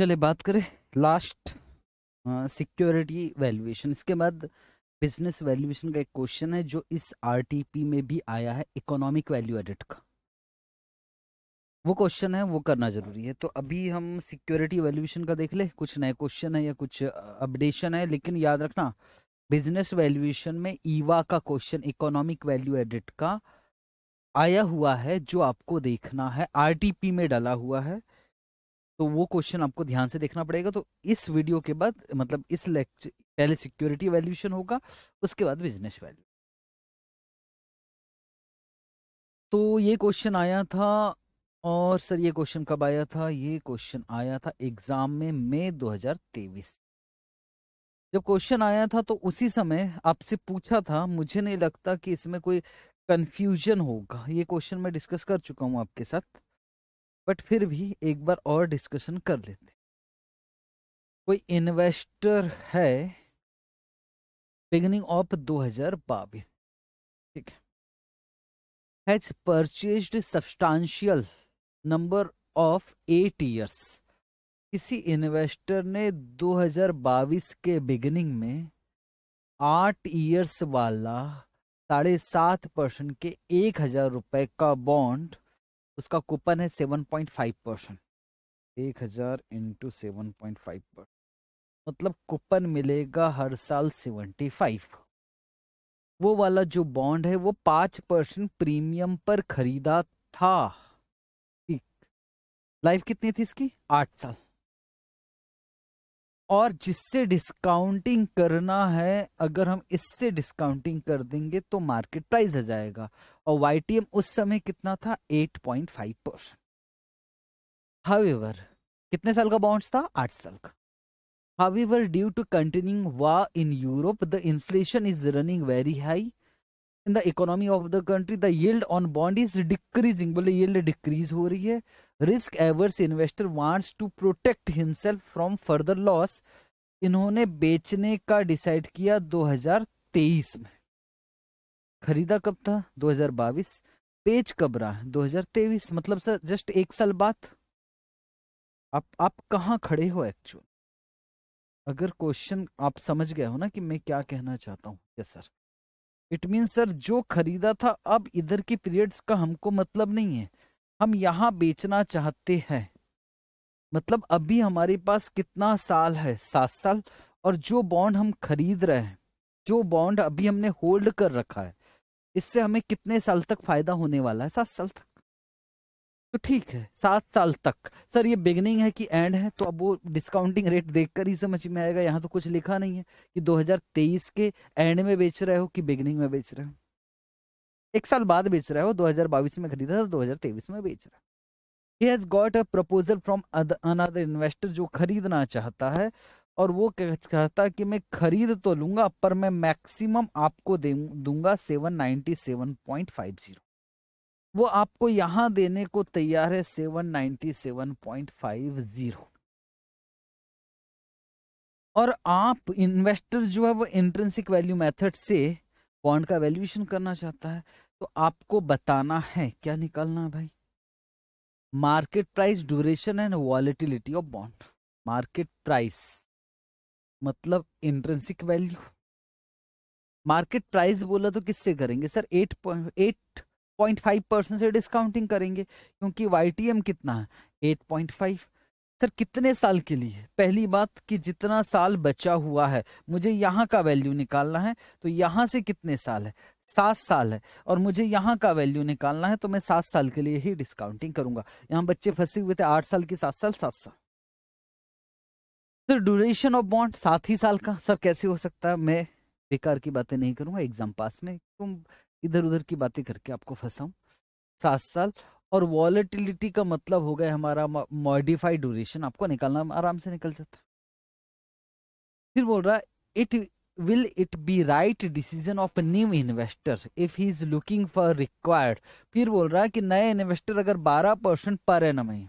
चले बात करें लास्ट सिक्योरिटी वैल्यूएशन इसके बाद बिजनेस वैल्यूएशन का एक क्वेश्चन है जो इस आरटीपी में भी आया है इकोनॉमिक वैल्यू एडिट का वो क्वेश्चन है वो करना जरूरी है तो अभी हम सिक्योरिटी वैल्यूएशन का देख ले कुछ नए क्वेश्चन है या कुछ अपडेशन है लेकिन याद रखना बिजनेस वैल्यूएशन में ईवा का क्वेश्चन इकोनॉमिक वैल्यू एडिट का आया हुआ है जो आपको देखना है आरटीपी में डाला हुआ है तो वो क्वेश्चन आपको ध्यान से देखना पड़ेगा तो इस वीडियो के बाद मतलब इस लेक्चर पहले सिक्योरिटी वैल्यूशन होगा उसके बाद बिजनेस वैल्यू तो ये क्वेश्चन आया था और सर ये क्वेश्चन कब आया था ये क्वेश्चन आया था एग्जाम में मई 2023 जब क्वेश्चन आया था तो उसी समय आपसे पूछा था मुझे नहीं लगता कि इसमें कोई कंफ्यूजन होगा ये क्वेश्चन मैं डिस्कस कर चुका हूँ आपके साथ बट फिर भी एक बार और डिस्कशन कर लेते कोई इन्वेस्टर है बिगनिंग ऑफ 2022 ठीक है purchased substantial number of eight years किसी इन्वेस्टर ने 2022 के बिगिनिंग में आठ ईयर्स वाला साढ़े सात परसेंट के एक हजार रुपए का बॉन्ड उसका कूपन है सेवन पॉइंट फाइव परसेंट एक हज़ार into seven point five percent मतलब कूपन मिलेगा हर साल सेवेंटी फाइव वो वाला जो बॉन्ड है वो पांच परसेंट प्रीमियम पर खरीदा था लाइफ कितनी थी इसकी आठ साल और जिससे डिस्काउंटिंग करना है अगर हम इससे डिस्काउंटिंग कर देंगे तो मार्केट प्राइस आ जाएगा और वाई उस समय कितना था 8.5 परसेंट हावेवर कितने साल का बॉन्ड्स था आठ साल का however due to continuing war in Europe the inflation is running very high in the economy of the country the on bond is decreasing बोले यील्ड डिक्रीज हो रही है risk averse investor wants to protect himself from further loss इन्होंने बेचने का decide किया 2023 में खरीदा कब था 2022 बेच कब रहा 2023 मतलब सर जस्ट एक साल बाद आप आप कहाँ खड़े हो एक्चुअल अगर क्वेश्चन आप समझ गए हो ना कि मैं क्या कहना चाहता हूँ yes sir it mean sir जो खरीदा था अब इधर की पीरियड्स का हमको मतलब नहीं है हम यहाँ बेचना चाहते हैं मतलब अभी हमारे पास कितना साल है सात साल और जो बॉन्ड हम खरीद रहे हैं जो बॉन्ड अभी हमने होल्ड कर रखा है इससे हमें कितने साल तक फायदा होने वाला है सात साल तक तो ठीक है सात साल तक सर ये बिगनिंग है कि एंड है तो अब वो डिस्काउंटिंग रेट देखकर ही समझ में आएगा यहाँ तो कुछ लिखा नहीं है कि 2023 के एंड में बेच रहे हो कि बिगनिंग में बेच रहे हो एक साल बाद बेच रहा है वो 2022 में खरीदा था 2023 में बेच रहा है he has got a proposal from another investor जो खरीदना चाहता है और वो कहता है कि मैं खरीद तो लूंगा पर मैं मैक्सिमम आपको दे दूंगा 797.50 वो आपको यहां देने को तैयार है 797.50 और आप इन्वेस्टर जो है वो इंट्रेंसिक वैल्यू मेथड से बॉन्ड का वैल्यूएशन करना चाहता है तो आपको बताना है क्या निकालना है भाई market price duration and volatility of bond market price मतलब इंट्रेंसिक वैल्यू मार्केट प्राइस बोला तो किससे करेंगे sir eight eight point five percent से डिस्काउंटिंग करेंगे क्योंकि वाई कितना है एट पॉइंट फाइव सर कितने साल के लिए पहली बात कि जितना साल बचा हुआ है मुझे यहाँ का वैल्यू निकालना है तो यहाँ से कितने साल है सात साल है और मुझे यहाँ का वैल्यू निकालना है तो मैं सात साल के लिए ही डिस्काउंटिंग करूंगा यहाँ बच्चे फंसे हुए थे आठ साल की सात साल सात साल सर ड्यूरेशन ऑफ बॉन्ड सात ही साल का सर कैसे हो सकता है मैं बेकार की बातें नहीं करूंगा एग्जाम पास में तुम इधर उधर की बातें करके आपको फंसाऊ सात साल और वॉलेटिलिटी का मतलब हो गया हमारा मॉडिफाइड ड्यूरेशन आपको निकालना आराम से निकल जाता फिर बोल रहा it will it be right decision of a new investor if he is looking for required फिर बोल रहा है कि नए इन्वेस्टर अगर 12 परसेंट पर एम है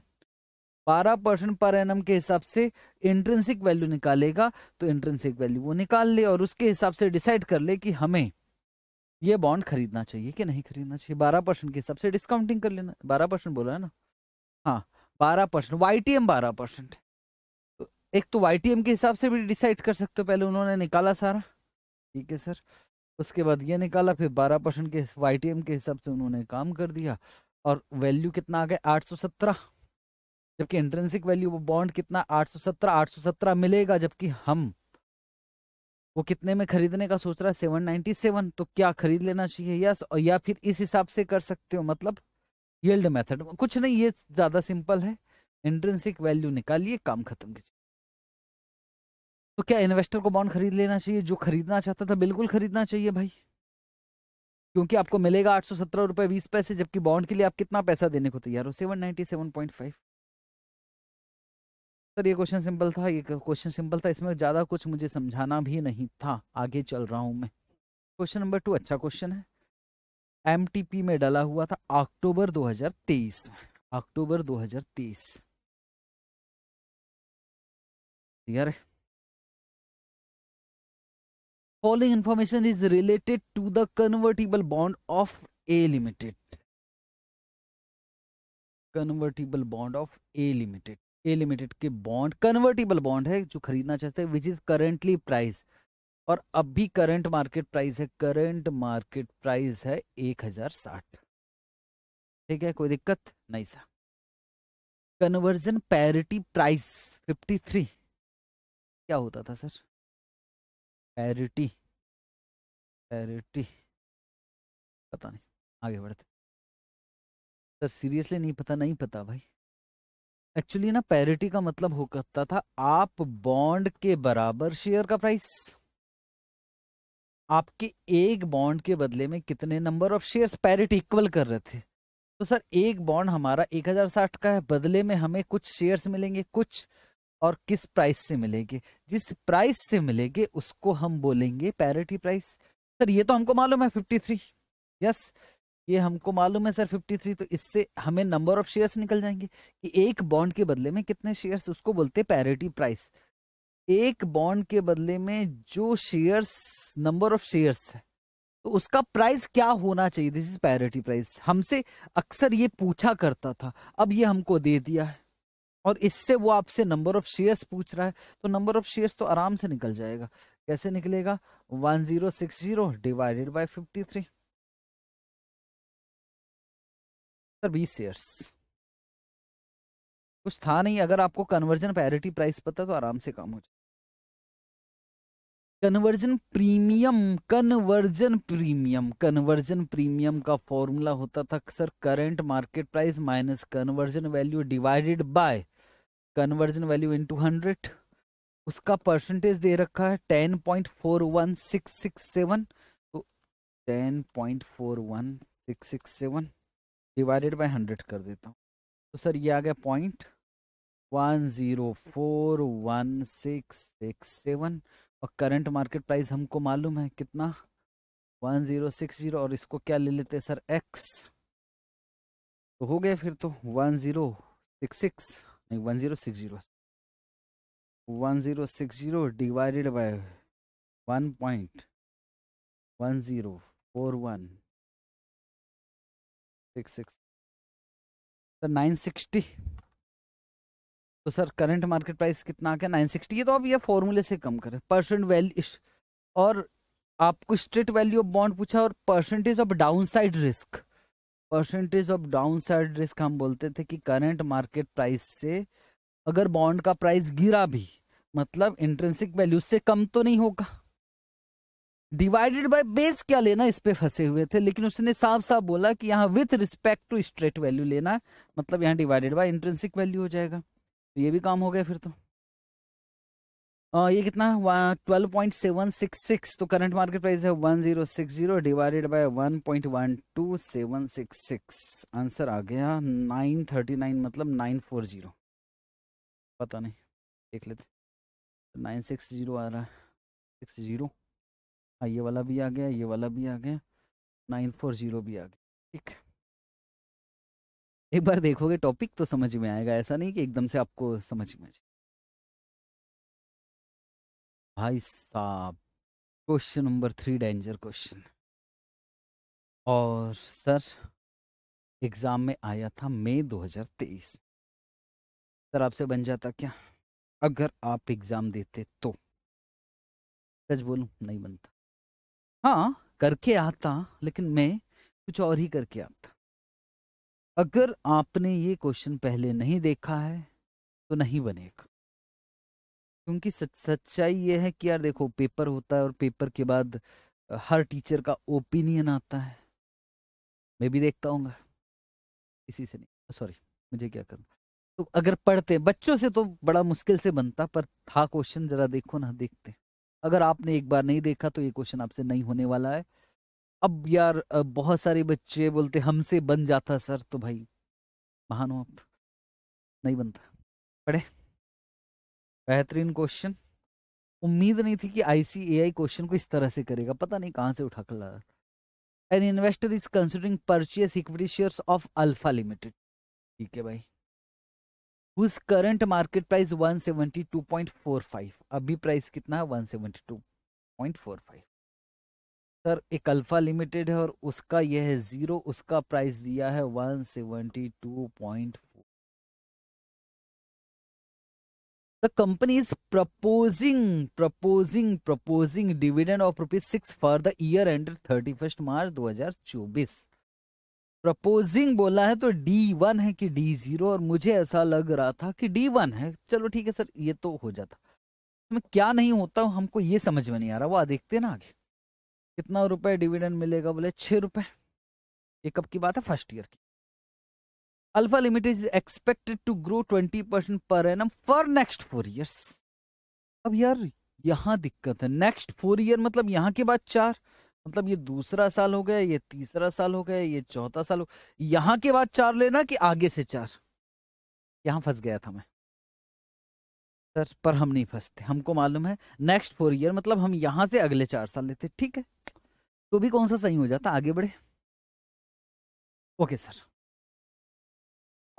12 परसेंट पर एम के हिसाब से इंट्रेंसिक वैल्यू निकालेगा तो इंट्रेंसिक वैल्यू वो निकाल ले और उसके हिसाब से डिसाइड कर ले कि हमें ये बॉन्ड खरीदना चाहिए कि नहीं खरीदना चाहिए बारह परसेंट के हिसाब से डिस्काउंटिंग कर लेना बारह परसेंट बोला है ना हाँ बारह परसेंट वाई टी एम बारह परसेंट तो एक तो वाई टी एम के हिसाब से भी डिसाइड कर सकते हो पहले उन्होंने निकाला सारा ठीक है सर उसके बाद ये निकाला फिर बारह परसेंट के वाई टी एम के हिसाब से उन्होंने काम कर दिया और वैल्यू कितना आ गया आठ सौ सत्रह जबकि इंट्रेंसिक वैल्यू वो बॉन्ड कितना आठ सौ सत्रह आठ सौ सत्रह मिलेगा जबकि हम वो कितने में खरीदने का सोच रहा है सेवन नाइन्टी सेवन तो क्या खरीद लेना चाहिए यस और या फिर इस हिसाब से कर सकते हो मतलब येल्ड मेथड कुछ नहीं ये ज़्यादा सिंपल है इंट्रेंसिक वैल्यू निकालिए काम खत्म कीजिए तो क्या इन्वेस्टर को बॉन्ड खरीद लेना चाहिए जो खरीदना चाहता था बिल्कुल खरीदना चाहिए भाई क्योंकि आपको मिलेगा आठ सौ सत्रह रुपए बीस पैसे जबकि बॉन्ड के लिए आप कितना पैसा देने को तैयार हो seven ninety seven point five sir ये क्वेश्चन सिंपल था ये क्वेश्चन सिंपल था इसमें ज़्यादा कुछ मुझे समझाना भी नहीं था आगे चल रहा हूँ मैं क्वेश्चन नंबर टू अच्छा क्वेश्चन है एम में डाला हुआ था अक्टूबर 2023 अक्टूबर 2023 हजार है following information is related to the convertible bond of A limited convertible bond of A limited A limited के बॉन्ड कन्वर्टेबल बॉन्ड है जो खरीदना चाहते हैं विच इज करेंटली प्राइस और अब भी करंट मार्केट प्राइस है करंट मार्केट प्राइस है एक हजार साठ ठीक है कोई दिक्कत नहीं sir conversion parity price fifty three क्या होता था सर पैरिटी पैरिटी पता नहीं आगे बढ़ते सर सीरियसली नहीं पता नहीं पता भाई एक्चुअली ना पैरिटी का मतलब हो करता था आप बॉन्ड के बराबर शेयर का प्राइस आपके एक बॉन्ड के बदले में कितने number of shares parity equal कर रहे थे तो सर एक बॉन्ड हमारा एक हजार साठ का है बदले में हमें कुछ शेयर्स मिलेंगे कुछ और किस प्राइस से मिलेंगे जिस प्राइस से मिलेंगे उसको हम बोलेंगे पैरिटी प्राइस सर ये तो हमको मालूम है थ्री यस ये हमको मालूम है सर 53 तो इससे हमें नंबर ऑफ शेयर्स निकल जाएंगे कि एक बॉन्ड के बदले में कितने शेयर्स उसको बोलते पैरिटी प्राइस एक बॉन्ड के बदले में जो शेयर्स नंबर ऑफ शेयर्स है तो उसका प्राइस क्या होना चाहिए दिस इज पैरिटी प्राइस हमसे अक्सर ये पूछा करता था अब ये हमको दे दिया है और इससे वो आपसे नंबर ऑफ शेयर्स पूछ रहा है तो नंबर ऑफ शेयर्स तो आराम से निकल जाएगा कैसे निकलेगा one zero six zero divided by fifty three sir बीस शेयर्स कुछ था नहीं अगर आपको कन्वर्जन पैरिटी प्राइस पता तो आराम से काम हो जाए conversion premium conversion premium conversion premium का फॉर्मूला होता था sir current market price minus conversion value divided by conversion value into hundred उसका परसेंटेज दे रखा है ten point four one six six seven तो ten point four one six six seven divided by hundred कर देता हूँ तो sir ये आ गया point one zero four one six six seven और करंट मार्केट प्राइस हमको मालूम है कितना वन ज़ीरो सिक्स ज़ीरो और इसको क्या ले लेते हैं सर एक्स तो हो गया फिर तो वन ज़ीरो सिक्स सिक्स नहीं one zero six zero one zero six zero divided by one point one zero four one six sir तो नाइन सिक्सटी तो सर करंट मार्केट प्राइस कितना क्या नाइन सिक्सटी ये तो आप ये फॉर्मूले से कम करें परसेंट वैल्यू और आपको स्ट्रेट वैल्यू ऑफ बॉन्ड पूछा और percentage of downside risk percentage of downside risk हम बोलते थे कि करंट मार्केट प्राइस से अगर बॉन्ड का प्राइस गिरा भी मतलब इंट्रेंसिक वैल्यू से कम तो नहीं होगा डिवाइडेड बाय बेस क्या लेना इस पे फंसे हुए थे लेकिन उसने साफ साफ बोला कि यहाँ with respect to straight value लेना मतलब यहाँ डिवाइडेड बाय इंट्रेंसिक वैल्यू हो जाएगा तो ये भी काम हो गया फिर तो आ, ये कितना twelve point seven six six तो करंट मार्केट प्राइस है one zero six zero divided by one point one two seven six six answer आ गया नाइन थर्टी नाइन मतलब नाइन फोर जीरो पता नहीं देख लेते नाइन सिक्स जीरो आ रहा है सिक्स जीरो हाँ ये वाला भी आ गया ये वाला भी आ गया नाइन फोर जीरो भी आ गया ठीक एक बार देखोगे टॉपिक तो समझ में आएगा ऐसा नहीं कि एकदम से आपको समझ में भाई साहब question number three danger question और सर एग्ज़ाम में आया था मई 2023 सर आपसे बन जाता क्या अगर आप एग्ज़ाम देते तो सच बोलूं नहीं बनता हाँ करके आता लेकिन मैं कुछ और ही करके आता अगर आपने ये क्वेश्चन पहले नहीं देखा है तो नहीं बनेगा क्योंकि सच सच्चाई ये है कि यार देखो पेपर होता है और पेपर के बाद हर टीचर का ओपिनियन आता है मैं भी देखता हूँ इसी से नहीं सॉरी मुझे क्या करना तो अगर पढ़ते बच्चों से तो बड़ा मुश्किल से बनता पर था क्वेश्चन जरा देखो ना देखते अगर आपने एक बार नहीं देखा तो ये क्वेश्चन आपसे नहीं होने वाला है अब यार बहुत सारे बच्चे बोलते हमसे बन जाता सर तो भाई महान हो आप नहीं बनता पढ़े बेहतरीन क्वेश्चन उम्मीद नहीं थी कि आईसीएआई क्वेश्चन को इस तरह से करेगा पता नहीं कहाँ से उठा कर ला an investor is considering purchase equity shares of Alpha limited ठीक है भाई हुज करंट मार्केट प्राइस 172.45 अभी प्राइस कितना है 172.45 सर एक अल्फा लिमिटेड है और उसका यह है जीरो उसका प्राइस दिया है 172.4 The company is proposing, proposing, proposing dividend of rupees six for the year ended thirty first March two thousand 2024. Proposing बोला है तो डी वन है कि डी जीरो और मुझे ऐसा लग रहा था कि डी वन है चलो ठीक है सर ये तो हो जाता मैं क्या नहीं होता हमको ये समझ में नहीं आ रहा वो देखते ना आगे कितना रुपए डिविडेंड मिलेगा बोले छह रुपए ये कब की बात है फर्स्ट ईयर की alpha limited is expected to grow twenty percent per annum for next four years अब यार यहाँ दिक्कत है नेक्स्ट फोर ईयर मतलब यहाँ के बाद चार मतलब ये दूसरा साल हो गया ये तीसरा साल हो गया ये चौथा साल हो यहाँ के बाद चार लेना कि आगे से चार यहाँ फंस गया था मैं सर पर हम नहीं फंसते हमको मालूम है नेक्स्ट फोर ईयर मतलब हम यहाँ से अगले चार साल लेते ठीक है तो भी कौन सा सही हो जाता आगे बढ़े ओके सर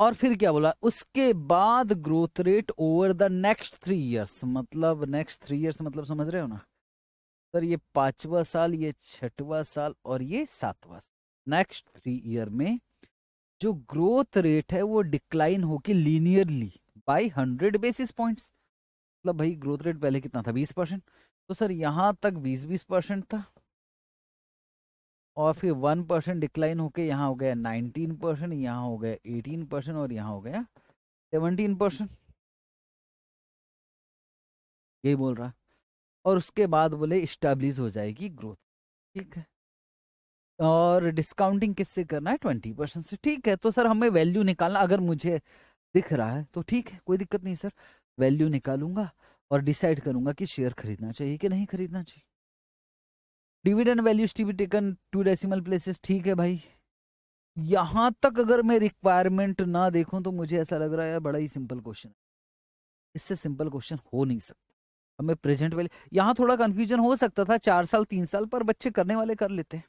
और फिर क्या बोला उसके बाद growth rate over the next three years मतलब नेक्स्ट थ्री इयर्स मतलब समझ रहे हो ना सर ये पांचवा साल ये छठवा साल और ये सातवा नेक्स्ट थ्री ईयर में जो ग्रोथ रेट है वो डिक्लाइन होके linearly by hundred basis points मतलब भाई ग्रोथ रेट पहले कितना था बीस परसेंट तो सर यहाँ तक बीस बीस परसेंट था और फिर वन परसेंट डिक्लाइन होके यहाँ हो गया नाइनटीन परसेंट यहाँ हो गया एटीन परसेंट और यहाँ हो गया सेवनटीन परसेंट यही बोल रहा और उसके बाद बोले इस्टेब्लिश हो जाएगी ग्रोथ ठीक है और डिस्काउंटिंग किससे करना है ट्वेंटी परसेंट से ठीक है तो सर हमें वैल्यू निकालना अगर मुझे दिख रहा है तो ठीक है कोई दिक्कत नहीं सर वैल्यू निकालूंगा और डिसाइड करूंगा कि शेयर खरीदना चाहिए कि नहीं खरीदना चाहिए dividend value to be taken to decimal places ठीक है भाई यहाँ तक अगर मैं रिक्वायरमेंट ना देखूं तो मुझे ऐसा लग रहा है बड़ा ही सिंपल क्वेश्चन इससे सिंपल क्वेश्चन हो नहीं सकता हमें प्रेजेंट वैल्यू यहां थोड़ा कंफ्यूजन हो सकता था चार साल तीन साल पर बच्चे करने वाले कर लेते हैं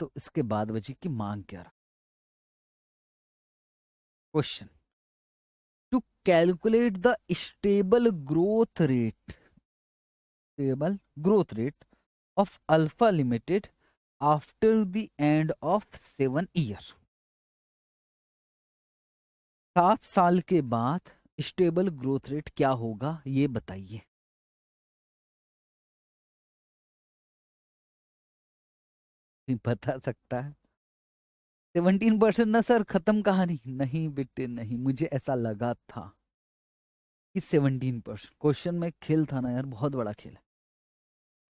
तो इसके बाद बची की मांग क्या रहा question to calculate the stable growth rate stable growth rate of Alpha limited after the end of seven year सात साल के बाद स्टेबल ग्रोथ रेट क्या होगा ये बताइए बता सकता है सेवनटीन परसेंट ना सर खत्म कहानी नहीं बेटे नहीं मुझे ऐसा लगा था कि सेवनटीन परसेंट क्वेश्चन में खेल था ना यार बहुत बड़ा खेल है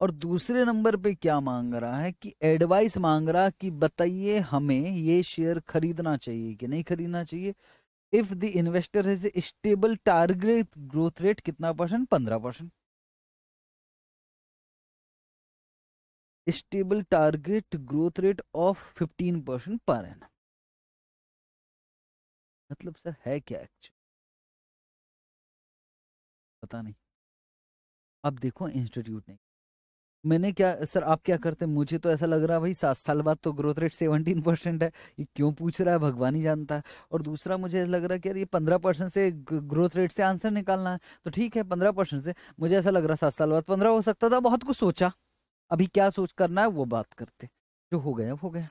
और दूसरे नंबर पे क्या मांग रहा है कि एडवाइस मांग रहा कि बताइए हमें ये शेयर खरीदना चाहिए कि नहीं खरीदना चाहिए if the investor has stable target growth rate कितना परसेंट पंद्रह percent stable target growth rate of fifteen percent per एन मतलब सर है क्या एक्चुअली पता नहीं अब देखो इंस्टीट्यूट ने मैंने क्या सर आप क्या करते हैं मुझे तो ऐसा लग रहा है भाई सात साल बाद तो ग्रोथ रेट सेवनटीन परसेंट है ये क्यों पूछ रहा है भगवान ही जानता है और दूसरा मुझे ऐसा लग रहा है कि यार ये पंद्रह परसेंट से ग्रोथ रेट से आंसर निकालना है तो ठीक है पंद्रह परसेंट से मुझे ऐसा लग रहा है सात साल बाद पंद्रह हो सकता था बहुत कुछ सोचा अभी क्या सोच करना है वो बात करते जो हो गया हो गया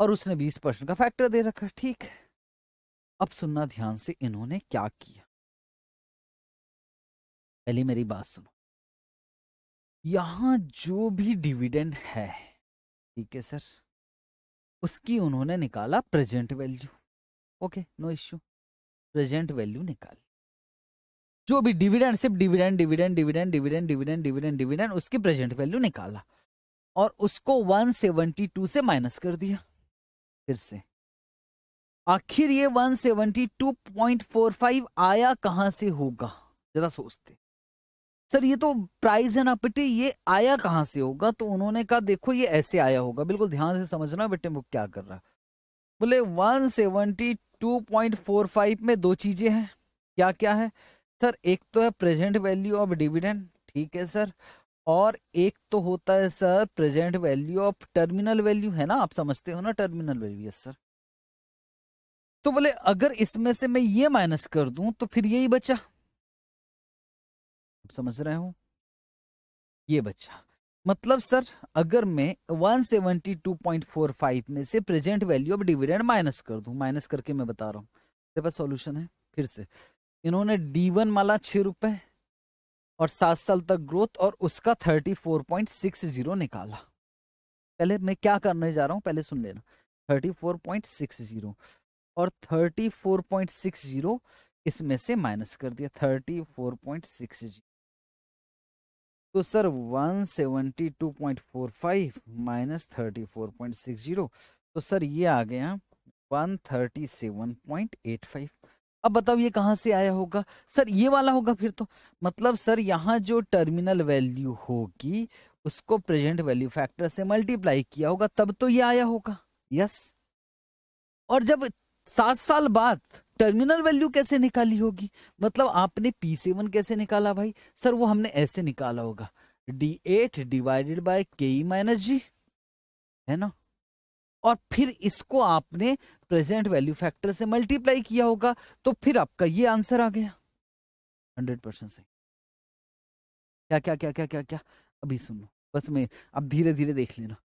और उसने बीस परसेंट का फैक्टर दे रखा ठीक है अब सुनना ध्यान से इन्होंने क्या किया पहली मेरी बात सुनो यहां जो भी डिविडेंड है ठीक है सर उसकी उन्होंने निकाला present value okay no issue present value निकाल जो भी डिविडेंड सिर्फ dividend dividend dividend dividend dividend dividend dividend उसकी प्रेजेंट वैल्यू निकाला और उसको 172 से माइनस कर दिया फिर से आखिर ये 172.45 आया कहां से होगा जरा सोचते सर ये तो प्राइज है ना बेटे ये आया कहाँ से होगा तो उन्होंने कहा देखो ये ऐसे आया होगा बिल्कुल ध्यान से समझना बेटे वो क्या कर रहा बोले 172.45 में दो चीजें हैं क्या क्या है सर एक तो है प्रेजेंट वैल्यू ऑफ डिविडेंड ठीक है सर और एक तो होता है sir present value of terminal value है ना आप समझते हो ना टर्मिनल वैल्यू यस सर तो बोले अगर इसमें से मैं ये माइनस कर दूं तो फिर यही बचा समझ रहे हो ये बच्चा मतलब सर अगर मैं 172.45 में से present value of dividend minus कर दूं माइनस करके मैं बता रहा हूँ मेरे पास सॉल्यूशन है फिर से इन्होंने डी वन माला छः रुपये और सात साल तक ग्रोथ और उसका 34.60 निकाला पहले मैं क्या करने जा रहा हूँ पहले सुन लेना 34.60 और 34.60 इसमें से माइनस कर दिया थर्टी तो सर 172.45 माइनस 34.60 तो सर ये आ गया 137.85 अब बताओ ये कहां से आया होगा सर ये वाला होगा फिर तो मतलब सर यहां जो टर्मिनल वैल्यू होगी उसको प्रेजेंट वैल्यू फैक्टर से मल्टीप्लाई किया होगा तब तो ये आया होगा यस और जब सात साल बाद टर्मिनल वैल्यू कैसे निकाली होगी मतलब आपने पी सेवन कैसे निकाला भाई सर वो हमने ऐसे निकाला होगा D eight divided by K minus G है ना और फिर इसको आपने प्रेजेंट वैल्यू फैक्टर से मल्टीप्लाई किया होगा तो फिर आपका ये आंसर आ गया हंड्रेड परसेंट सही क्या क्या क्या क्या क्या क्या अभी सुनो बस मैं अब धीरे धीरे देख लेना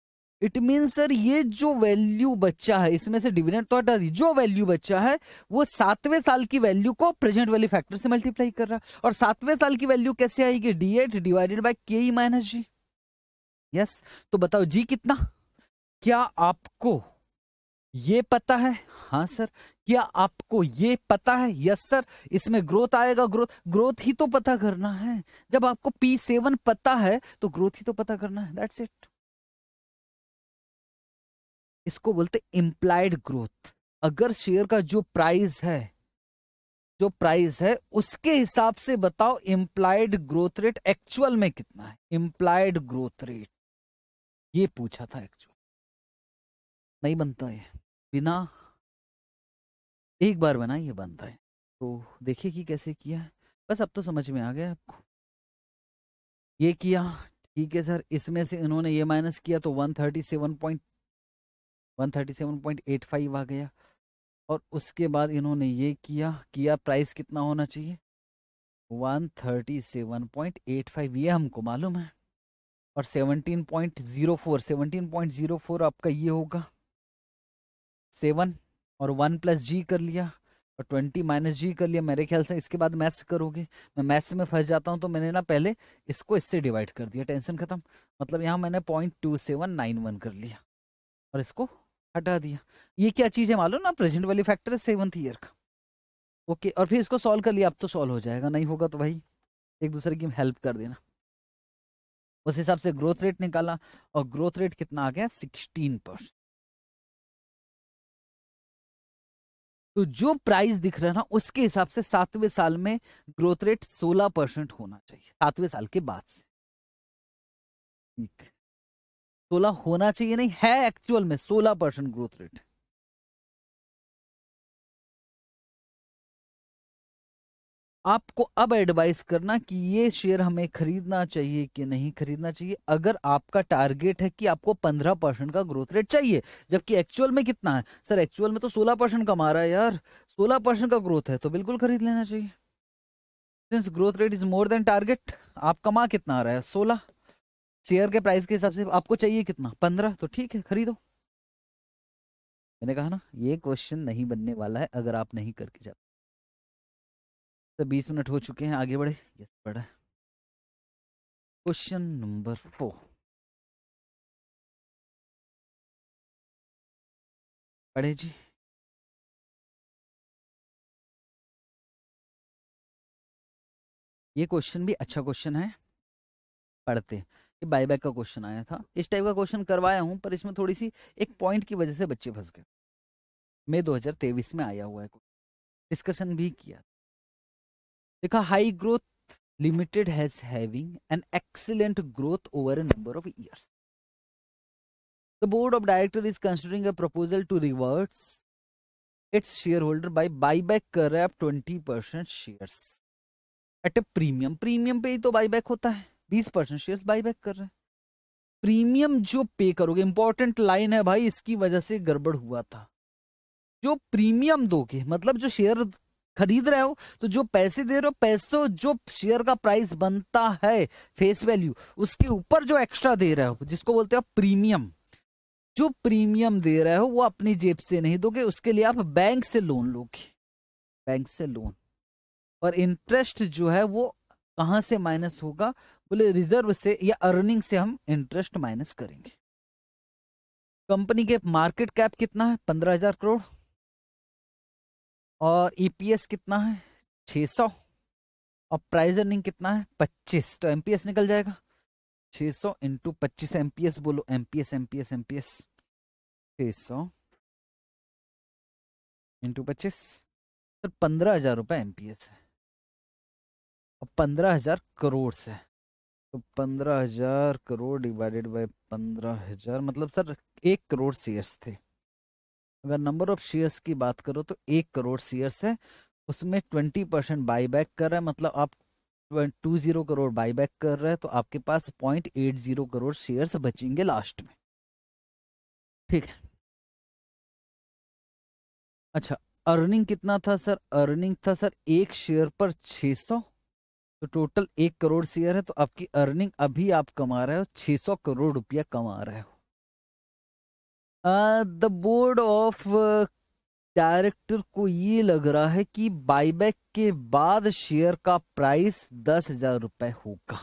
इट मीन सर ये जो वैल्यू बच्चा है इसमें से डिविडेंड तो हटा दी जो वैल्यू बच्चा है वो सातवें साल की वैल्यू को प्रेजेंट वैल्यू फैक्टर से मल्टीप्लाई कर रहा है और सातवें साल की वैल्यू कैसे आएगी डी एट डिवाइडेड बाई के ई माइनस जी यस तो बताओ जी कितना क्या आपको ये पता है हाँ सर क्या आपको ये पता है यस सर इसमें ग्रोथ आएगा ग्रोथ ग्रोथ ही तो पता करना है जब आपको पी सेवन पता है तो ग्रोथ ही तो पता करना है दैट्स इट इसको बोलते इम्प्लाइड ग्रोथ अगर शेयर का जो प्राइस है जो प्राइस है उसके हिसाब से बताओ इम्प्लाइड ग्रोथ रेट एक्चुअल में कितना है इम्प्लाइड ग्रोथ रेट ये पूछा था एक्चुअल नहीं बनता है बिना एक बार बना ये बनता है तो देखिए कि कैसे किया है बस अब तो समझ में आ गया आपको ये किया ठीक है सर इसमें से इन्होंने ये माइनस किया तो 137.2 137.85 आ गया और उसके बाद इन्होंने ये किया किया प्राइस कितना होना चाहिए 137.85 ये हमको मालूम है और 17.04 17.04 आपका ये होगा सेवन और वन प्लस जी कर लिया और ट्वेंटी माइनस जी कर लिया मेरे ख्याल से इसके बाद मैथ्स करोगे मैं मैथ्स में फंस जाता हूँ तो मैंने ना पहले इसको इससे डिवाइड कर दिया टेंशन खत्म मतलब यहाँ मैंने point two seven nine one कर लिया और इसको हटा दिया ये क्या चीज़ है मालूम ना प्रेजेंट वाली फैक्टर है सेवन्थ ईयर का ओके और फिर इसको सॉल्व कर लिया अब तो सॉल्व हो जाएगा नहीं होगा तो भाई एक दूसरे की हेल्प कर देना उस हिसाब से ग्रोथ रेट निकाला और ग्रोथ रेट कितना आ गया सिक्सटीन परसेंट तो जो प्राइस दिख रहा है ना उसके हिसाब से सातवें साल में ग्रोथ रेट सोलह परसेंट होना चाहिए सातवें साल के बाद से ठीक सोलह होना चाहिए नहीं है एक्चुअल में सोलह परसेंट ग्रोथ रेट आपको अब एडवाइस करना कि ये शेयर हमें खरीदना चाहिए कि नहीं खरीदना चाहिए अगर आपका टारगेट है कि आपको पंद्रह परसेंट का ग्रोथ रेट चाहिए जबकि एक्चुअल में कितना है सर एक्चुअल में तो सोलह परसेंट कमा रहा है यार सोलह परसेंट का ग्रोथ है तो बिल्कुल खरीद लेना चाहिए since growth rate is more than target आप कमा कितना आ रहा है सोलह शेयर के प्राइस के हिसाब से आपको चाहिए कितना पंद्रह तो ठीक है खरीदो मैंने कहा ना ये क्वेश्चन नहीं बनने वाला है अगर आप नहीं करके जाते तो बीस मिनट हो चुके हैं आगे बढ़े यस बढ़ा क्वेश्चन नंबर फोर पढ़े जी ये क्वेश्चन भी अच्छा क्वेश्चन है पढ़ते हैं बायबैक का क्वेश्चन आया था इस टाइप का क्वेश्चन करवाया हूँ पर इसमें थोड़ी सी एक पॉइंट की वजह से बच्चे फंस गए मई दो में आया हुआ है डिस्कशन भी किया देखा high growth limited has having an excellent growth over a number of years the board of director is considering a proposal to reverts its share holder buy buy back कर रहा आप twenty percent share at a premium premium पे ही तो by back होता है बीस percent share by back कर रहे हैं प्रीमियम जो पे करोगे इंपॉर्टेंट लाइन है भाई इसकी वजह से गड़बड़ हुआ था जो प्रीमियम दोगे मतलब जो शेयर खरीद रहे हो तो जो पैसे दे रहे हो पैसों जो शेयर का प्राइस बनता है फेस वैल्यू उसके ऊपर जो एक्स्ट्रा दे रहे हो जिसको बोलते हो प्रीमियम जो प्रीमियम दे रहे हो वो अपनी जेब से नहीं दोगे उसके लिए आप बैंक से लोन लोगे बैंक से लोन और इंटरेस्ट जो है वो कहाँ से माइनस होगा बोले रिजर्व से या अर्निंग से हम इंटरेस्ट माइनस करेंगे कंपनी के मार्केट कैप कितना है पंद्रह हजार करोड़ और ईपीएस e कितना है छ सौ और प्राइस अर्निंग कितना है पच्चीस तो एमपीएस निकल जाएगा छ सौ इंटू पच्चीस एमपीएस बोलो एमपीएस एमपीएस एमपीएस छ सौ इंटू पच्चीस सर तो पंद्रह हजार रुपये एमपीएस है और पंद्रह हजार करोड़ से है तो पंद्रह हजार करोड़ डिवाइडेड बाय पंद्रह हजार मतलब सर एक करोड़ शेयर्स थे अगर नंबर ऑफ शेयर्स की बात करो तो एक करोड़ शेयर्स है उसमें ट्वेंटी परसेंट बाई बैक कर रहा है मतलब आप two zero crore buy back कर रहे हैं तो आपके पास point eight zero crore shares बचेंगे लास्ट में ठीक है अच्छा अर्निंग कितना था सर अर्निंग था सर एक शेयर पर सौ तो टोटल एक करोड़ शेयर है तो आपकी अर्निंग अभी आप कमा रहे हो छह सौ करोड़ रुपया कमा रहे हो द बोर्ड ऑफ डायरेक्टर को ये लग रहा है कि बाईबैक के बाद शेयर का प्राइस दस हजार रुपए होगा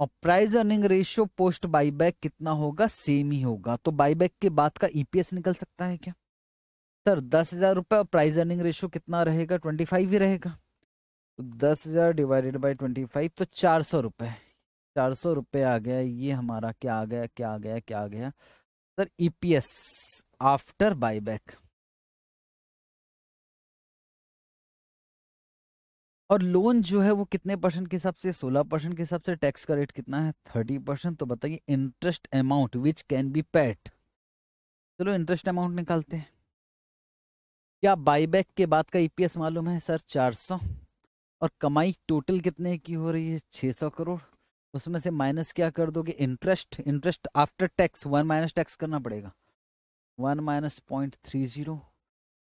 और price earning ratio post buyback कितना होगा सेम ही होगा तो बाईबैक के बाद का ईपीएस e निकल सकता है क्या सर दस हजार रुपये और प्राइस अर्निंग रेशियो कितना रहेगा ट्वेंटी फाइव ही रहेगा तो दस हज़ार डिवाइडेड बाई ट्वेंटी फाइव तो चार सौ रुपये चार सौ रुपये आ गया ये हमारा क्या आ गया क्या आ गया क्या आ गया sir E P S after और लोन जो है वो कितने परसेंट के हिसाब से सोलह परसेंट के हिसाब से टैक्स का रेट कितना है थर्टी परसेंट तो बताइए interest amount which can be paid चलो इंटरेस्ट अमाउंट निकालते हैं क्या बाईबैक के बाद का ईपीएस e मालूम है सर चार सौ और कमाई टोटल कितने की हो रही है 600 करोड़ उसमें से माइनस क्या कर दोगे interest interest after tax one minus tax करना पड़ेगा one minus point three zero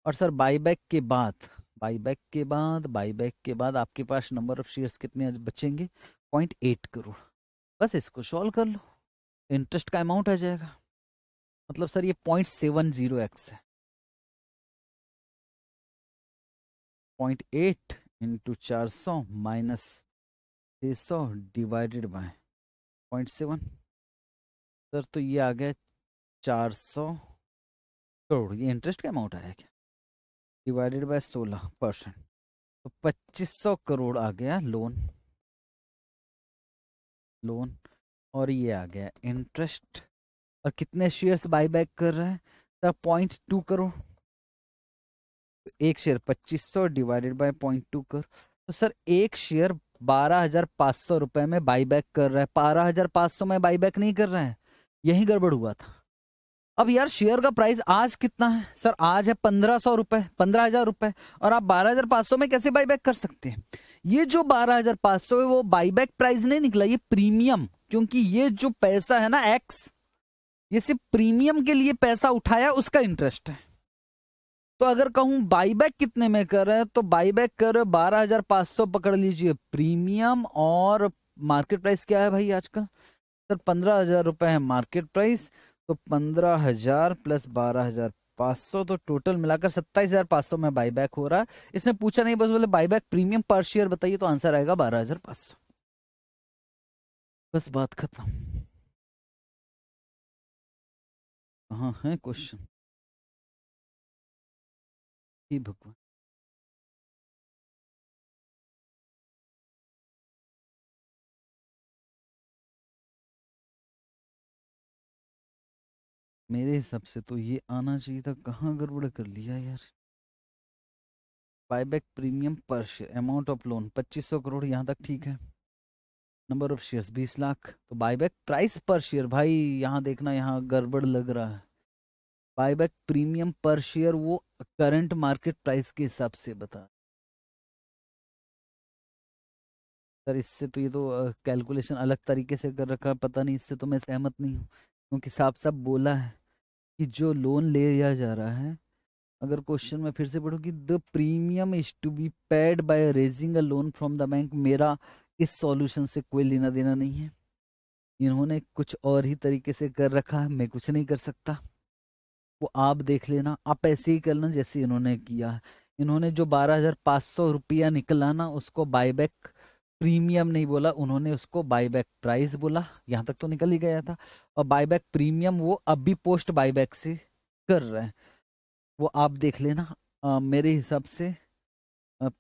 और सर बाईबैक के बाद बाईबैक के बाद बाईबैक के बाद आपके पास नंबर ऑफ शेयर्स कितने बचेंगे पॉइंट एट करोड़ बस इसको सॉल्व कर लो इंटरेस्ट का अमाउंट आ जाएगा मतलब सर ये पॉइंट सेवन जीरो एक्स है पॉइंट एट इंटू चार सौ माइनस छः सौ divided by point seven sir तो ये आ गया चार सौ करोड़ ये इंटरेस्ट का अमाउंट आया क्या डिवाइडेड बाय सोलह परसेंट तो पच्चीस सौ करोड़ आ गया लोन लोन और ये आ गया इंटरेस्ट और कितने शेयर्स बाय बैक कर रहे हैं सर पॉइंट टू करोड़ एक शेयर पच्चीस सौ डिवाइडेड बाय पॉइंट टू कर तो सर एक शेयर बारह हजार पाँच सौ रुपए में बैक कर रहा है बारह हजार पाँच सौ में बैक नहीं कर रहा है यही गड़बड़ हुआ था अब यार शेयर का प्राइस आज कितना है सर आज है पंद्रह सौ रुपए पंद्रह हजार रुपए और आप बारह हजार पाँच सौ में कैसे बाई बैक कर सकते हैं ये जो बारह हजार पाँच सौ है वो बाई बैक प्राइस नहीं निकला ये प्रीमियम क्योंकि ये जो पैसा है ना एक्स ये सिर्फ प्रीमियम के लिए पैसा उठाया उसका इंटरेस्ट है तो अगर कहूं बाईबैक कितने में कर रहे हैं तो बाईबैक कर रहे बारह हजार पाँच सौ पकड़ लीजिए प्रीमियम और मार्केट प्राइस क्या है भाई आज का सर पंद्रह हजार रुपये है मार्केट प्राइस तो पंद्रह हजार प्लस बारह हजार पाँच सौ तो टोटल मिलाकर सत्ताईस हजार पाँच सौ में बाईबैक हो रहा है इसने पूछा नहीं बस बोले बाईबैक प्रीमियम पर शेयर बताइए तो आंसर आएगा बारह हजार पाँच सौ बस बात खत्म कहाँ है क्वेश्चन हे भगवान मेरे हिसाब से तो ये आना चाहिए था कहाँ गड़बड़ कर लिया यार buyback premium per share amount of loan 2500 crore यहाँ तक ठीक है नंबर ऑफ शेयर्स 20 लाख तो बायबैक प्राइस पर शेयर भाई यहाँ देखना यहाँ गड़बड़ लग रहा है बायबैक प्रीमियम पर शेयर वो करंट मार्केट प्राइस के हिसाब से बता सर इससे तो ये तो कैलकुलेशन अलग तरीके से कर रखा है पता नहीं इससे तो मैं सहमत नहीं हूँ क्योंकि साफ साफ बोला है कि जो लोन लिया जा रहा है अगर क्वेश्चन में फिर से पढ़ू कि the premium is to be paid by raising a loan from the bank मेरा इस सॉल्यूशन से कोई लेना देना नहीं है इन्होंने कुछ और ही तरीके से कर रखा है मैं कुछ नहीं कर सकता वो आप देख लेना आप ऐसे ही कर लो जैसे इन्होंने किया इन्होंने जो बारह हज़ार पाँच सौ रुपया निकला ना उसको बाईबैक प्रीमियम नहीं बोला उन्होंने उसको बायबैक प्राइस बोला यहाँ तक तो निकल ही गया था और बायबैक प्रीमियम वो अभी पोस्ट बाईबैक से कर रहे हैं वो आप देख लेना आ, मेरे हिसाब से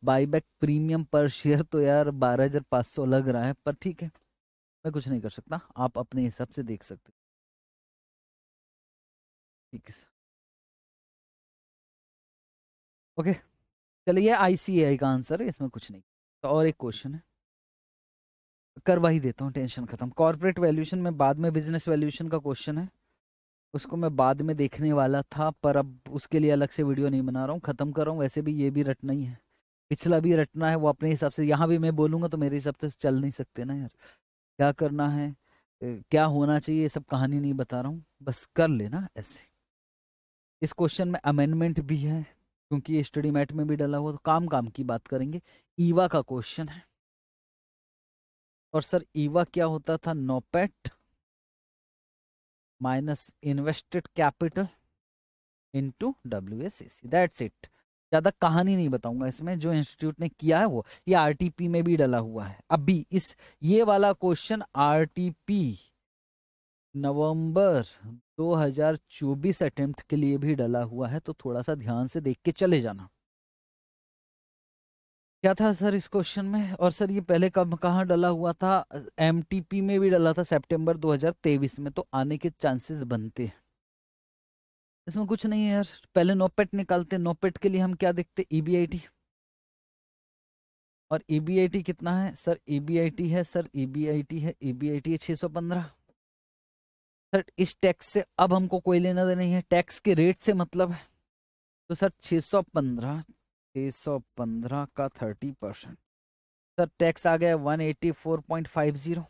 बायबैक प्रीमियम पर शेयर तो यार बारह हज़ार पाँच सौ लग रहा है पर ठीक है मैं कुछ नहीं कर सकता आप अपने हिसाब से देख सकते ठीक है सर ओके चलिए आईसीएआई का आंसर है इसमें कुछ नहीं तो और एक क्वेश्चन है करवा ही देता हूँ टेंशन खत्म कॉर्पोरेट वैल्यूशन में बाद में बिजनेस वैल्यूशन का क्वेश्चन है उसको मैं बाद में देखने वाला था पर अब उसके लिए अलग से वीडियो नहीं बना रहा हूँ ख़त्म कर रहा हूँ वैसे भी ये भी रटना ही है पिछला भी रटना है वो अपने हिसाब से यहाँ भी मैं बोलूँगा तो मेरे हिसाब से चल नहीं सकते ना यार क्या करना है क्या होना चाहिए ये सब कहानी नहीं बता रहा हूँ बस कर लेना ऐसे इस क्वेश्चन में अमेंडमेंट भी है क्योंकि स्टडी मैट में भी डाला हुआ तो काम काम की बात करेंगे ईवा का क्वेश्चन है और सर ईवा क्या होता था NOPAT minus invested capital into S that's it ज़्यादा कहानी नहीं बताऊंगा इसमें जो इंस्टीट्यूट ने किया है वो ये आरटीपी में भी डला हुआ है अभी इस ये वाला क्वेश्चन आरटीपी नवंबर 2024 अटेम्प्ट के लिए भी डला हुआ है तो थोड़ा सा ध्यान से देख के चले जाना क्या था सर इस क्वेश्चन में और सर ये पहले कब कहाँ डला हुआ था एमटीपी में भी डला था सितंबर 2023 में तो आने के चांसेस बनते हैं इसमें कुछ नहीं है यार पहले नोपेट निकालते नोपेट के लिए हम क्या देखते ई e और ई e कितना है सर ई e है सर ई है ई है 615 सर इस टैक्स से अब हमको कोई लेना देना है टैक्स के रेट से मतलब है तो सर 615 615 का 30 परसेंट सर टैक्स आ गया 184.50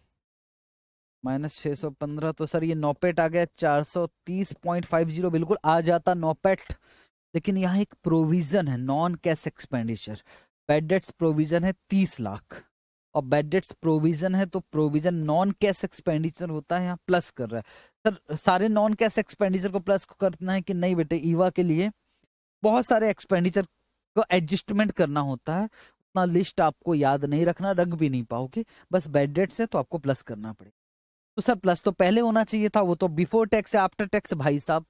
माइनस 615 तो सर ये नोपेट आ गया 430.50 बिल्कुल आ जाता नोपेट लेकिन यहाँ एक प्रोविज़न है नॉन कैश एक्सपेंडिचर पेडेट्स प्रोविज़न है तीस लाख और बैड डेट्स प्रोविजन है तो प्रोविजन नॉन कैश एक्सपेंडिचर होता है यहाँ प्लस कर रहा है सर सारे नॉन कैश एक्सपेंडिचर को प्लस करना है कि नहीं बेटे ईवा के लिए बहुत सारे एक्सपेंडिचर को एडजस्टमेंट करना होता है उतना लिस्ट आपको याद नहीं रखना रख भी नहीं पाओगे बस बैड डेट्स है तो आपको प्लस करना पड़ेगा तो सर प्लस तो पहले होना चाहिए था वो तो बिफोर टैक्स आफ्टर टैक्स भाई साहब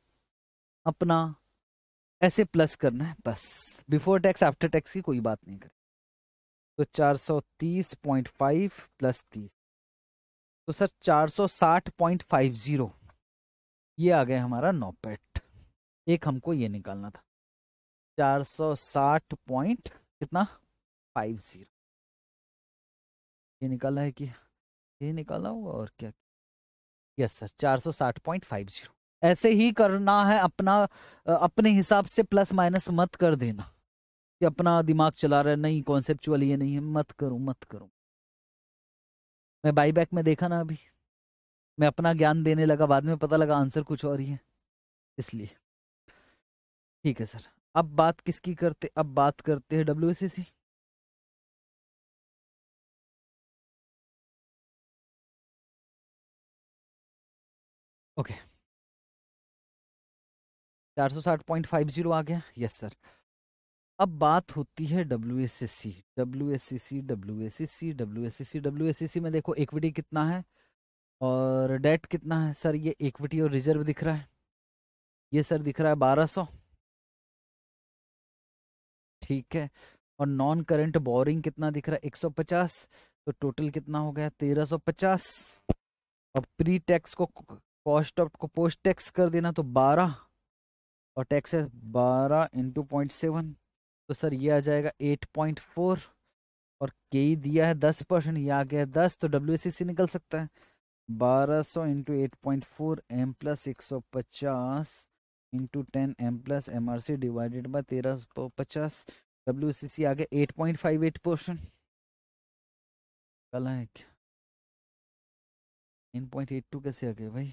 अपना ऐसे प्लस करना है बस बिफोर टैक्स आफ्टर टैक्स की कोई बात नहीं करनी तो 430.5 प्लस 30 तो सर 460.50 ये आ गया हमारा नोपेट एक हमको ये निकालना था 460 पॉइंट कितना 50 ये निकाला है कि ये निकाला होगा और क्या यस सर 460.50 ऐसे ही करना है अपना अपने हिसाब से प्लस माइनस मत कर देना कि अपना दिमाग चला रहा है नहीं कॉन्सेप्चुअल ये नहीं है मत करूं मत करूं मैं बाईबैक में देखा ना अभी मैं अपना ज्ञान देने लगा बाद में पता लगा आंसर कुछ और ही है इसलिए ठीक है सर अब बात किसकी करते अब बात करते हैं डब्ल्यू e ओके चार सौ साठ पॉइंट फाइव जीरो आ गया यस सर अब बात होती है W S S C W S S C W S S C W S S C W S S C में देखो इक्विटी कितना है और डेट कितना है सर ये इक्विटी और रिजर्व दिख रहा है ये सर दिख रहा है बारह सौ ठीक है और नॉन करेंट बोरिंग कितना दिख रहा है एक सौ पचास तो टोटल कितना हो गया तेरह सौ पचास और प्री टैक्स को कॉस्ट ऑफ को पोस्ट टैक्स कर देना तो बारह और टैक्स है बारह इंटू पॉइंट सेवन तो सर ये आ जाएगा एट पॉइंट फोर और के e दिया है दस परसेंट ये आ गया दस तो डब्ल्यू सी निकल सकता है बारह सौ into eight point four M plus एक सौ पचास into ten M plus M R C divided by तेरह सौ पचास डब्ल्यू सी सी आ गया eight point five eight percent कल है क्या इन पॉइंट एट टू कैसे आ गया भाई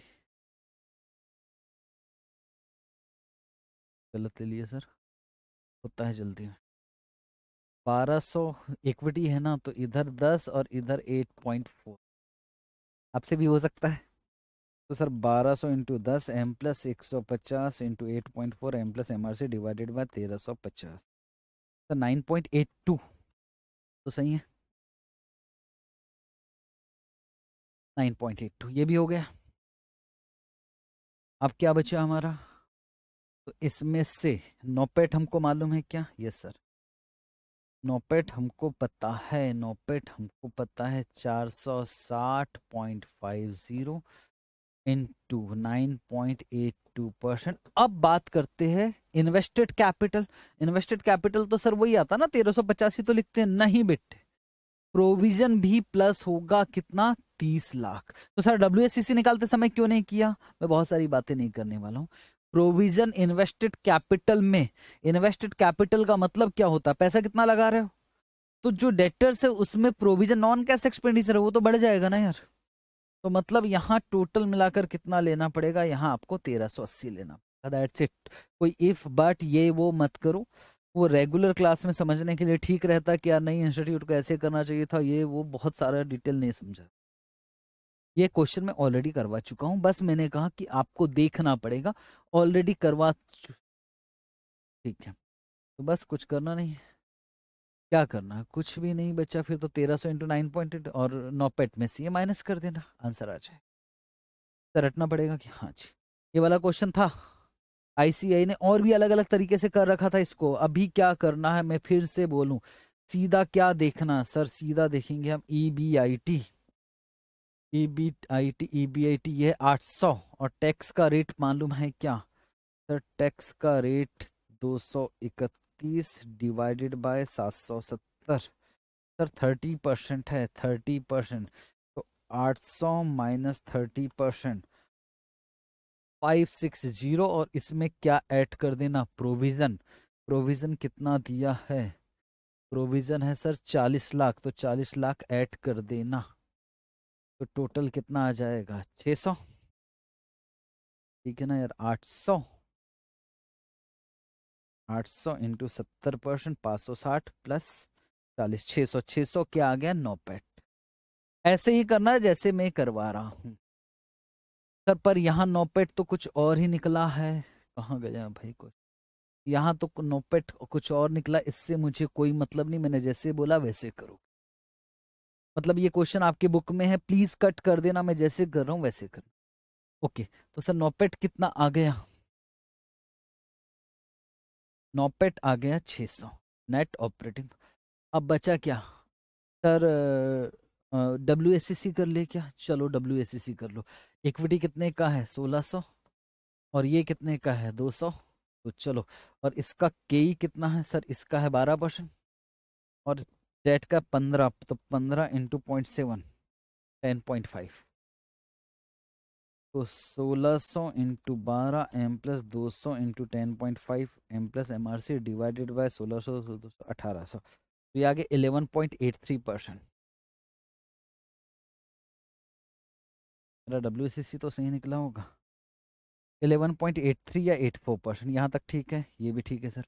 गलत ले लिया सर होता है जल्दी में बारह सौ इक्विटी है ना तो इधर दस और इधर एट पॉइंट फोर आपसे भी हो सकता है तो सर बारह सौ इंटू दस एम प्लस एक सौ पचास into eight point four M plus M R C divided by तेरह सौ पचास तो नाइन पॉइंट एट टू तो सही है नाइन पॉइंट एट टू ये भी हो गया अब क्या बचा हमारा तो इसमें से नोपेट हमको मालूम है क्या यस सर नोपेट हमको पता है नोपेट हमको पता है 460.50 इनटू 9.82 परसेंट अब बात करते हैं इन्वेस्टेड कैपिटल इन्वेस्टेड कैपिटल तो सर वही आता ना तेरह सौ पचासी तो लिखते हैं नहीं बेटे प्रोविजन भी प्लस होगा कितना तीस लाख तो सर डब्ल्यू e निकालते समय क्यों नहीं किया मैं बहुत सारी बातें नहीं करने वाला हूँ प्रोविजन इन्वेस्टेड कैपिटल में इन्वेस्टेड कैपिटल का मतलब क्या होता है पैसा कितना लगा रहे हो तो जो डेटर्स है उसमें प्रोविजन नॉन कैश एक्सपेंडिचर है वो तो बढ़ जाएगा ना यार तो मतलब यहाँ टोटल मिलाकर कितना लेना पड़ेगा यहाँ आपको तेरह सौ अस्सी लेना पड़ेगा दैट्स इट कोई इफ बट ये वो मत करो वो रेगुलर क्लास में समझने के लिए ठीक रहता कि यार नहीं इंस्टीट्यूट को ऐसे करना चाहिए था ये वो बहुत सारा डिटेल नहीं समझा ये क्वेश्चन मैं ऑलरेडी करवा चुका हूँ बस मैंने कहा कि आपको देखना पड़ेगा ऑलरेडी करवा ठीक है तो बस कुछ करना नहीं क्या करना कुछ भी नहीं बच्चा फिर तो तेरह सौ इंटू नाइन पॉइंट और नौपेट में सी माइनस कर देना आंसर आ जाए तो रटना पड़ेगा कि हाँ जी ये वाला क्वेश्चन था आईसीआई ने और भी अलग अलग तरीके से कर रखा था इसको अभी क्या करना है मैं फिर से बोलूँ सीधा क्या देखना सर सीधा देखेंगे हम E B I T E B I T E B I T ये आठ सौ और टैक्स का रेट मालूम है क्या सर टैक्स का रेट दो सौ इकतीस डिवाइडेड बाय सात सौ सत्तर सर थर्टी परसेंट है थर्टी परसेंट तो आठ सौ minus thirty percent five six zero और इसमें क्या ऐड कर देना प्रोविज़न प्रोविज़न कितना दिया है प्रोविज़न है सर चालीस लाख तो चालीस लाख ऐड कर देना तो टोटल कितना आ जाएगा 600 ठीक है ना यार 800 800 इंटू सत्तर परसेंट पाँच सौ साठ प्लस चालीस छः सौ छः सौ क्या आ गया नौ पैट ऐसे ही करना जैसे मैं करवा रहा हूँ सर पर यहाँ नौ पैट तो कुछ और ही निकला है कहाँ गया भाई कुछ यहाँ तो नोपेट कुछ और निकला इससे मुझे कोई मतलब नहीं मैंने जैसे बोला वैसे करूँ मतलब ये क्वेश्चन आपके बुक में है प्लीज कट कर देना मैं जैसे कर रहा हूँ वैसे कर ओके तो सर नोपेट कितना आ गया नोपेट आ गया 600 नेट ऑपरेटिंग अब बचा क्या सर डब्ल्यू एस सी कर ले क्या चलो डब्ल्यू एस सी कर लो इक्विटी कितने का है 1600 और ये कितने का है 200 तो चलो और इसका के कितना है सर इसका है 12 परसेंट और डेट का पंद्रह तो पंद्रह into point seven ten point five तो सोलह सौ इंटू बारह एम प्लस दो सौ into ten point five M plus M R C divided by सोलह सौ दो सौ अठारह सौ तो ये आगे eleven point eight three percent मेरा डब्ल्यू सी सी तो सही निकला होगा इलेवन पॉइंट एट थ्री या एट फोर परसेंट यहाँ तक ठीक है ये भी ठीक है सर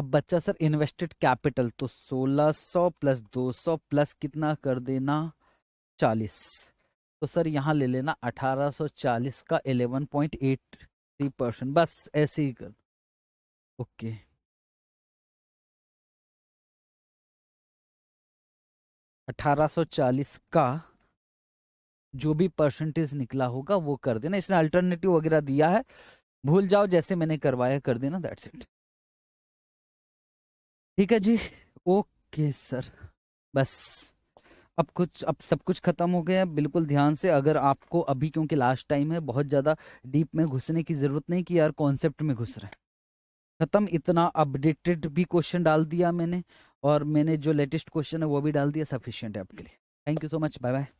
अब बच्चा सर इन्वेस्टेड कैपिटल तो 1600 प्लस 200 प्लस कितना कर देना 40 तो सर यहाँ ले लेना 1840 का 11.83 परसेंट बस ऐसे ही कर ओके अठारह सौ चालीस का जो भी परसेंटेज निकला होगा वो कर देना इसने अल्टरनेटिव वगैरह दिया है भूल जाओ जैसे मैंने करवाया कर देना दैट्स इट ठीक है जी ओके सर बस अब कुछ अब सब कुछ खत्म हो गया है बिल्कुल ध्यान से अगर आपको अभी क्योंकि लास्ट टाइम है बहुत ज़्यादा डीप में घुसने की ज़रूरत नहीं कि यार कॉन्सेप्ट में घुस रहे ख़त्म इतना अपडेटेड भी क्वेश्चन डाल दिया मैंने और मैंने जो लेटेस्ट क्वेश्चन है वो भी डाल दिया सफिशियंट है आपके लिए thank you so much bye bye